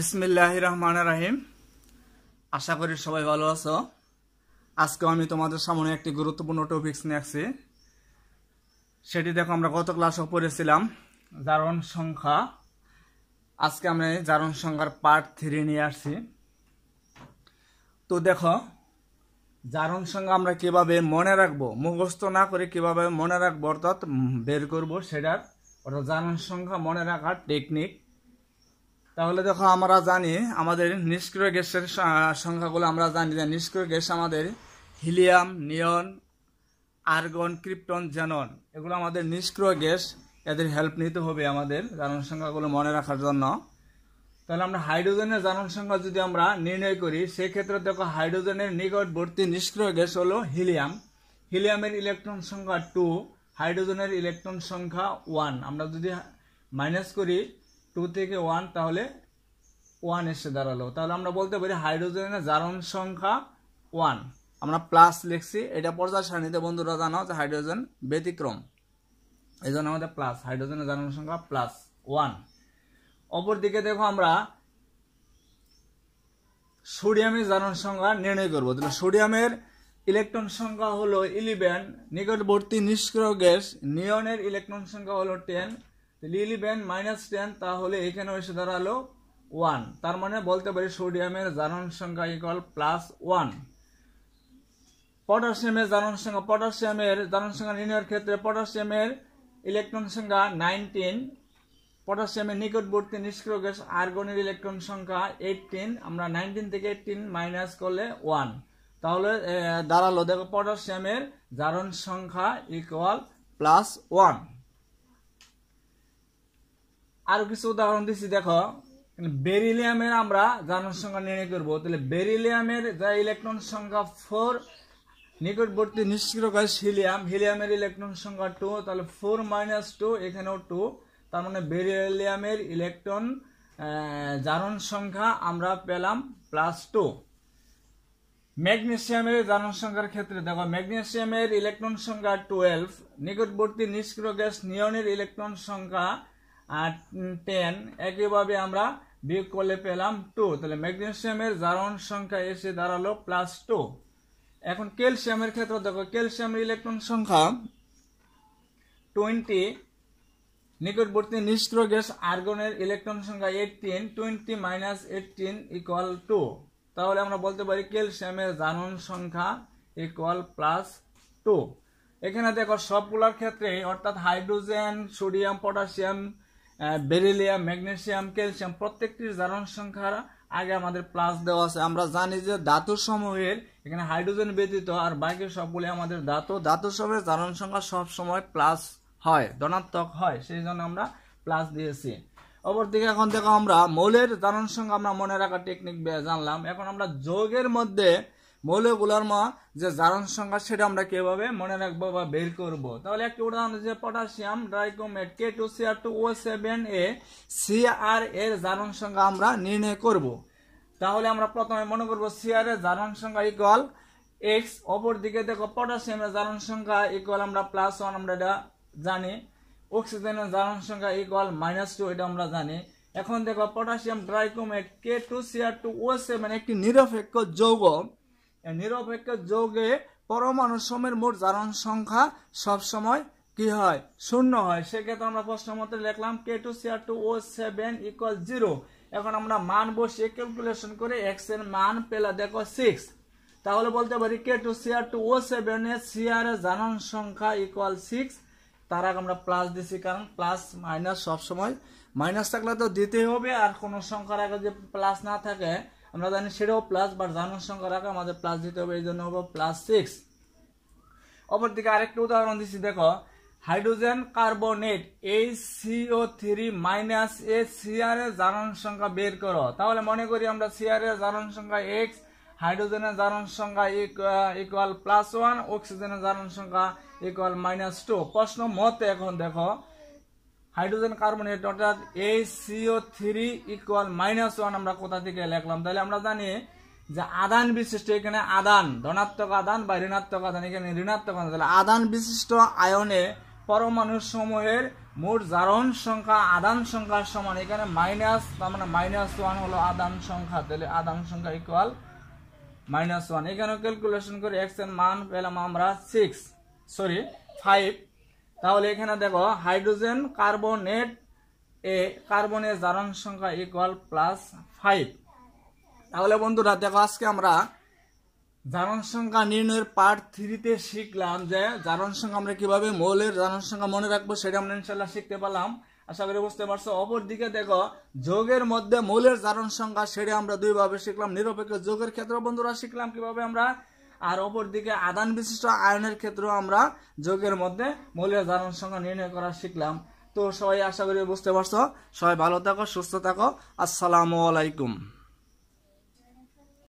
বিসমিল্লাহ রহমান রাহিম আশা করি সবাই ভালো আছো আজকে আমি তোমাদের সামনে একটি গুরুত্বপূর্ণ টপিক্স নিয়ে আসছি সেটি দেখো আমরা গত ক্লাসও পড়েছিলাম জারণ সংখ্যা আজকে আমরা জারণ সংখ্যার পার্ট থ্রি নিয়ে আসছি তো দেখো জারণ সংখ্যা আমরা কিভাবে মনে রাখবো মুখস্থ না করে কিভাবে মনে রাখবো অর্থাৎ বের করবো সেটার অর্থাৎ জারণ সংখ্যা মনে রাখার টেকনিক তাহলে দেখো আমরা জানি আমাদের নিষ্ক্রিয় গ্যাসের সংখ্যাগুলো আমরা জানি যে নিষ্ক্রিয় গ্যাস আমাদের helium neon argon krypton xenon এগুলো আমাদের নিষ্ক্রিয় গ্যাস এদের হেল্প নিতে হবে আমাদের জারণ সংখ্যাগুলো মনে রাখার জন্য তাহলে আমরা হাইড্রোজেনের জারণ সংখ্যা যদি আমরা নির্ণয় করি সেক্ষেত্রে দেখো হাইড্রোজেনের নিকটবর্তী নিষ্ক্রিয় গ্যাস হলো হিলিয়াম হিলিয়ামের ইলেকট্রন সংখ্যা টু হাইড্রোজেনের ইলেকট্রন সংখ্যা ওয়ান আমরা যদি মাইনাস করি টু থেকে ওয়ান তাহলে ওয়ান এসে দাঁড়ালো তাহলে আমরা বলতে পারি হাইড্রোজেনের জারণ সংখ্যা ওয়ান আমরা প্লাস লিখছি এটা পর্যায় সারণীতে বন্ধুরা জানো যে হাইড্রোজেন ব্যতিক্রম এই জন্য আমাদের প্লাস হাইড্রোজেনের জারণ সংখ্যা প্লাস ওয়ান অপরদিকে দেখো আমরা সোডিয়ামের জারণ সংখ্যা নির্ণয় করবো তাহলে সোডিয়ামের ইলেকট্রন সংখ্যা হলো ইলেভেন নিকটবর্তী নিষ্ক্রিয় গ্যাস নিয়নের ইলেকট্রন সংখ্যা হলো টেন লিলি ব্যান্ড মাইনাস টেন তাহলে এখানেও এসে দাঁড়ালো ওয়ান তার মানে বলতে পারি সোডিয়ামের জারণ সংখ্যা ইকুয়াল প্লাস ওয়ান পটাশিয়ামের জারণ সংখ্যা পটাশিয়ামের জারণ সংখ্যা নির্ণয়ের ক্ষেত্রে পটাশিয়ামের ইলেকট্রন সংখ্যা নাইনটিন পটাশিয়ামের নিকটবর্তী নিষ্ক্রিয় গ্যাস আর্গনের ইলেকট্রন সংখ্যা এইটিন আমরা নাইনটিন থেকে এইটিন মাইনাস করলে ওয়ান তাহলে দাঁড়ালো দেখো পটাশিয়ামের জারণ সংখ্যা ইকুয়াল প্লাস ওয়ান আরো কিছু উদাহরণ দিচ্ছি দেখো বেরিলিয়ামের আমরা জানার সংখ্যা নির্ণয় করবো তাহলে বেরিলিয়ামের যা ইলেকট্রন সংখ্যা ফোর নিকটবর্তী নিষ্ক্রিয় গ্যাস হিলিয়াম হিলিয়ামের ইলেকট্রন সংখ্যা টু তাহলে ফোর মাইনাস টু এখানেও টু তার মানে বেরিলিয়ামের ইলেকট্রন জারণ সংখ্যা আমরা পেলাম প্লাস টু ম্যাগনেশিয়ামের জারণ সংখ্যার ক্ষেত্রে দেখো ম্যাগনেশিয়ামের ইলেকট্রন সংখ্যা টুয়েলভ নিকটবর্তী নিষ্ক্রিয় গ্যাস নিয়নের ইলেকট্রন সংখ্যা আর টেন একইভাবে আমরা বিয়োগ করলে পেলাম টু তাহলে ম্যাগনেশিয়ামের জারণ সংখ্যা এসে দাঁড়ালো প্লাস টু এখন ক্যালসিয়ামের ক্ষেত্রে দেখো ক্যালসিয়ামের ইলেকট্রন সংখ্যা টোয়েন্টি নিকটবর্তী নিষ্ক্র গ্যাস আর্গনের ইলেকট্রন সংখ্যা eighteen twenty minus eighteen equal to তাহলে আমরা বলতে পারি ক্যালসিয়ামের জারণ সংখ্যা ইকুয়াল প্লাস টু এখানে দেখো সবগুলোর ক্ষেত্রে অর্থাৎ hydrogen sodium potassium beryllium magnesium calcium প্রত্যেকটির জারণ সংখ্যার আগে আমাদের প্লাস দেওয়া আছে আমরা জানি যে ধাতু সমূহের এখানে হাইড্রোজেন ব্যতীত আর বাকি সবগুলি আমাদের ধাতু ধাতু সমূহের জারণ সংখ্যা সব সময় প্লাস হয় ধনাত্মক হয় সেই জন্য আমরা প্লাস দিয়েছি অপরদিকে এখন দেখো আমরা মৌলের জারণ সংখ্যা আমরা মনে রাখার টেকনিক জানলাম এখন আমরা যোগের মধ্যে মৌলে মা যে জারণ সংখ্যা সেটা আমরা কিভাবে মনে রাখবো বা বের করব তাহলে একটি উদাহরণ যে potassium dichromate K two C R two O seven এ সি আর এর জারণ সংখ্যা আমরা নির্ণয় করব তাহলে আমরা প্রথমে মনে করবো আর এর জারণ সংখ্যা ইকুয়াল এক্স অপর দিকে দেখো পটাশিয়ামের জারণ সংখ্যা ইকুয়াল আমরা প্লাস ওয়ান আমরা এটা জানি অক্সিজেনের জারণ সংখ্যা ইকুয়াল মাইনাস টু এটা আমরা জানি এখন দেখো potassium dichromate K two C R two O seven একটি নিরপেক্ষ যৌগ নিরপেক্ষ যোগে পরমাণু সমের মোট জারণ সংখ্যা সবসময় কি হয় শূন্য হয় সেক্ষেত্রে আমরা প্রশ্ন মতো লিখলাম K two CR two O seven equal zero এখন আমরা মান বসিয়ে ক্যালকুলেশন করে এক্স এর মান পেলা দেখো সিক্স তাহলে বলতে পারি K two CR two O seven এর সিআর এর জারণ সংখ্যা ইকুয়াল সিক্স তার আগে আমরা প্লাস দিছি কারণ প্লাস মাইনাস সবসময় মাইনাস থাকলে তো দিতেই হবে আর কোনো সংখ্যার আগে যে প্লাস না থাকে আমরা জানি সেটাও প্লাস বা জানুর সংখ্যা রাখা আমাদের প্লাস দিতে হবে এই জন্য হবে প্লাস সিক্স অপরদিকে আরেকটা উদাহরণ দিচ্ছি দেখো হাইড্রোজেন কার্বনেট এই সিও থ্রি মাইনাস এ সিআর এর জারণ সংখ্যা বের করো তাহলে মনে করি আমরা সিআর এর জারণ সংখ্যা এক্স হাইড্রোজেনের জারণ সংখ্যা ইকুয়াল প্লাস ওয়ান অক্সিজেনের জারণ সংখ্যা ইকুয়াল মাইনাস টু প্রশ্ন মতে এখন দেখো হাইড্রোজেন কার্বনেট অর্থাৎ এই CO three equal minus one আমরা কোথা থেকে লেখলাম তাহলে আমরা জানি যে আদান বিশিষ্ট এখানে আদান ধনাত্মক আদান বা ঋণাত্মক আদান এখানে ঋণাত্মক আদান তাহলে আদান বিশিষ্ট আয়নে পরমাণু সমূহের মোট জারণ সংখ্যা আদান সংখ্যার সমান এখানে মাইনাস তার মানে মাইনাস ওয়ান হলো আদান সংখ্যা তাহলে আদান সংখ্যা ইকুয়াল মাইনাস ওয়ান এখানে ক্যালকুলেশন করে এক্স এর মান পেলাম আমরা সিক্স সরি ফাইভ তাহলে এখানে দেখো হাইড্রোজেন কার্বনেট এ কার্বনের জারণ সংখ্যা ইকুয়াল প্লাস ফাইভ তাহলে বন্ধুরা দেখো আজকে আমরা জারণ সংখ্যা নির্ণয়ের পার্ট থ্রিতে শিখলাম যে জারণ সংখ্যা আমরা কিভাবে মৌলের জারণ সংখ্যা মনে রাখবো সেটা আমরা ইনশাল্লাহ শিখতে পারলাম আশা করি বুঝতে পারছো অপরদিকে দেখো যোগের মধ্যে মৌলের জারণ সংখ্যা সেটা আমরা দুইভাবে শিখলাম নিরপেক্ষ যোগের ক্ষেত্রে বন্ধুরা শিখলাম কিভাবে আমরা আর দিকে আদান বিশিষ্ট আয়নের ক্ষেত্রেও আমরা যোগের মধ্যে মৌলের ধারণ সংখ্যা নির্ণয় করা শিখলাম তো সবাই আশা করি বুঝতে পারছো সবাই ভালো থাকো সুস্থ থাকো আসসালামু আলাইকুম